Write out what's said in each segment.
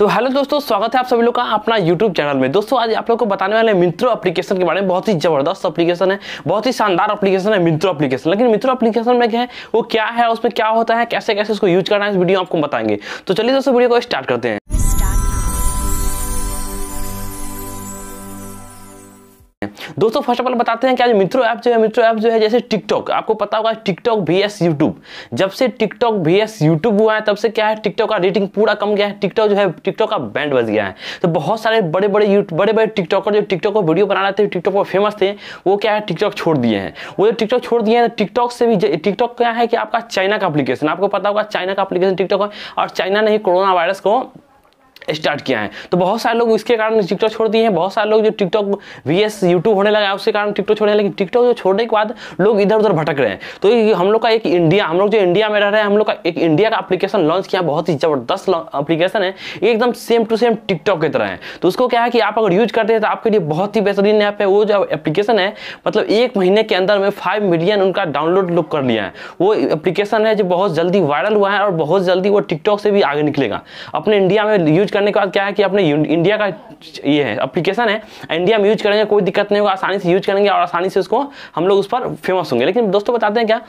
तो हेलो दोस्तों स्वागत है आप सभी लोग का अपना यूट्यूब चैनल में दोस्तों आज आप लोग को बताने वाले मित्रो एप्लीकेशन के बारे में बहुत ही जबरदस्त एप्लीकेशन है बहुत ही शानदार एप्लीकेशन है मित्रो एप्लीकेशन लेकिन मित्रो एप्लीकेशन में क्या है वो क्या है उसमें क्या होता है कैसे कैसे उसको यूज करना है इस वीडियो आपको बताएंगे तो चलिए दोस्तों वीडियो को स्टार्ट करते हैं दोस्तों फर्स्ट ऑफ ऑल बताते हैं कि आज मित्रों ऐप जो है मित्रों ऐप जो है जैसे टिकटॉक आपको पता होगा टिकटॉक भी एस यूट्यूब जब से टिकटॉक भी एस यूट्यूब हुआ है तब से क्या है टिकटॉक का रेटिंग पूरा कम गया है टिकटॉक जो है टिकटॉक का बैंड बज गया है तो बहुत सारे बड़े बड़े बड़े बड़े टिकटॉकर जो टिकटॉक पर वीडियो बना रहे थे टिकटॉक पर फेमस थे वो क्या है टिकटॉक छोड़ दिए हैं वो जो टिकटॉक छोड़ दिए हैं तो टिकटॉक से भी टिकटॉक क्या है कि आपका चाइना का अप्लीकेशन आपको पता होगा चाइना का अप्लीकेशन टिकटॉक है और चाइना ने ही कोरोना वायरस को स्टार्ट किया है तो बहुत सारे लोग इसके कारण टिकटॉक छोड़ दिए हैं बहुत सारे लोग जो टिकटॉक वी एस यूट्यूब होने लगा है उसके कारण टिकटॉक छोड़ने लेकिन टिकटॉक जो छोड़ने के बाद लोग इधर उधर भटक रहे हैं तो हम लोग का एक इंडिया हम लोग जो इंडिया में रह रहे हैं हम लोग का एक इंडिया का अपलीकेशन लॉन्च किया बहुत ही जबरदस्त अपलीकेशन है एकदम सेम टू सेम टिकटॉक की तरह है तो उसको क्या है कि आप अगर यूज करते हैं तो आपके लिए बहुत ही बेहतरीन ऐप है वो जो एप्लीकेशन है मतलब एक महीने के अंदर में फाइव मिलियन उनका डाउनलोड लोग कर लिया है वो एप्लीकेशन है जो बहुत जल्दी वायरल हुआ है और बहुत जल्दी वो टिकटॉक से भी आगे निकलेगा अपने इंडिया में यूज कर करने के बाद क्या है कि अपने इंडिया का ये है अप्लीकेशन है इंडिया में यूज करेंगे कोई दिक्कत नहीं होगा आसानी से यूज करेंगे और आसानी से उसको हम लोग उस पर फेमस होंगे लेकिन दोस्तों बताते हैं क्या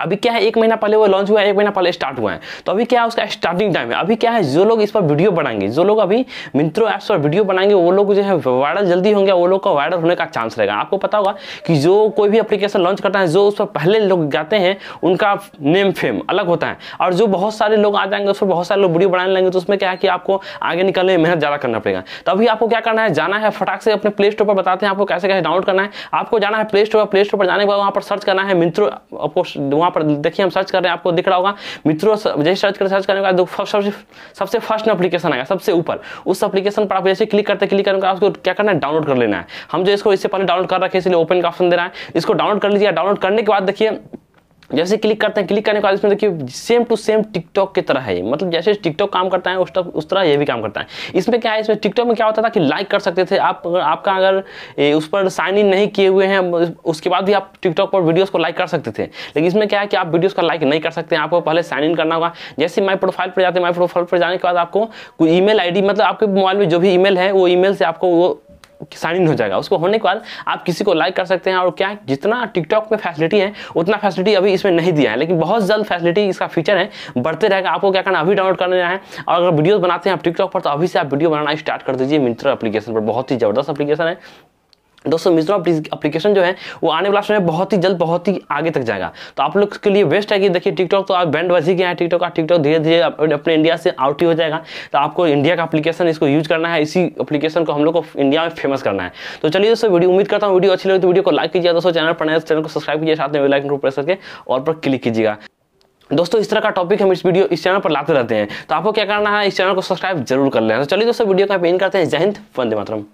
अभी क्या है एक महीना पहले वो लॉन्च हुआ है एक महीना पहले स्टार्ट हुआ है तो अभी क्या है उसका स्टार्टिंग टाइम है अभी क्या है जो लोग इस पर वीडियो बनाएंगे जो लोग अभी मिंत्रो ऐप्स पर वीडियो बनाएंगे वो लोग जो है वायरल जल्दी होंगे वो लोग का वायरल होने का चांस रहेगा आपको पता होगा कि जो कोई भी एप्लीकेशन लॉन्च करता है जो उस पर पहले लोग जाते हैं उनका नेम फेम अलग होता है और जो बहुत सारे लोग आ जाएंगे उस पर बहुत सारे लोग वीडियो बनाने लगेंगे तो उसमें क्या है कि आपको आगे निकलने में मेहनत ज़्यादा करना पड़ेगा तो अभी आपको क्या करना है जाना है फटाक से अपने प्ले स्टोर पर बताते हैं आपको कैसे कैसे डाउनलोड करना है आपको जाना है प्ले स्टोर पर प्ले स्टोर पर जाने के बाद वहाँ पर सर्च करना है मिंत्रो आपको वहां पर देखिए हम सर्च कर रहे हैं आपको दिख रहा होगा मित्रों जैसे सर्च कर सर्च करने का सबसे सबसे फर्स्ट एप्लीकेशन आएगा सबसे ऊपर उस एप्लीकेशन पर आप जैसे क्लिक करते क्लिक करने का आपको क्या करना है डाउनलोड कर लेना है हम जो इसको इससे पहले डाउनलोड कर रखे इसलिए ओपन का ऑप्शन दे रहा है इसको डाउनलोड कर लीजिए डाउनलोड करने के बाद देखिए जैसे क्लिक करते हैं क्लिक करने के बाद इसमें देखिए सेम टू सेम टिकटॉक की तरह है मतलब जैसे टिकटॉक काम करता है उस तरह उस तरह ये भी काम करता है इसमें क्या है इसमें टिकटॉक में क्या होता था कि लाइक कर सकते थे आप आपका अगर ए, उस पर साइन इन नहीं किए हुए हैं उसके बाद भी आप टिकटॉक पर वीडियोज़ को लाइक कर सकते थे लेकिन इसमें क्या है कि आप वीडियोज़ का लाइक नहीं कर सकते हैं आपको पहले साइन इन करना होगा जैसे माई प्रोफाइल पर जाते हैं माई प्रोफाइल पर जाने के बाद आपको कोई ई मेल मतलब आपके मोबाइल में जो भी ई है वो ई से आपको वो साइन इन हो जाएगा उसको होने के बाद आप किसी को लाइक कर सकते हैं और क्या जितना टिकटॉक में फैसिलिटी है उतना फैसिलिटी अभी इसमें नहीं दिया है लेकिन बहुत जल्द फैसिलिटी इसका फीचर है बढ़ते रहेगा आपको क्या करना अभी डाउनलोड करने है और अगर वीडियोज़ बनाते हैं आप टिकटॉक पर तो अभी से आप वीडियो बनाना स्टार्ट कर दीजिए मित्र एप्लीकेशन पर बहुत ही ज़बरदस्त अपलीकेशन है दोस्तों मिजरो एप्लीकेशन जो है वो आने वाला समय बहुत ही जल्द बहुत ही आगे तक जाएगा तो आप लोग के लिए बेस्ट है कि देखिए टिकटॉक तो आप बैंड वैसे ही गया है टिकटॉक का टिकटॉक धीरे धीरे अपने इंडिया से आउट ही हो जाएगा तो आपको इंडिया का एप्लीकेशन इसको यूज करना है इसी एप्लीकेशन को हम लोग को इंडिया में फेमस करना है तो चलिए दोस्तों वीडियो उम्मीद करता हूँ वीडियो अच्छी लगे तो वीडियो को लाइक कीजिए दोस्तों चैनल पर नए चैनल तो को सब्सक्राइब कीजिए साथ में लाइक प्रेस करके और पर क्लिक कीजिएगा दोस्तों इस तरह का टॉपिक हम इस वीडियो इस चैनल पर लाते रहते हैं तो आपको क्या करना है इस चैनल को सब्सक्राइब जरूर कर लेना तो चलिए दोस्तों वीडियो का पेन करते हैं जय हिंद वंदे मातरम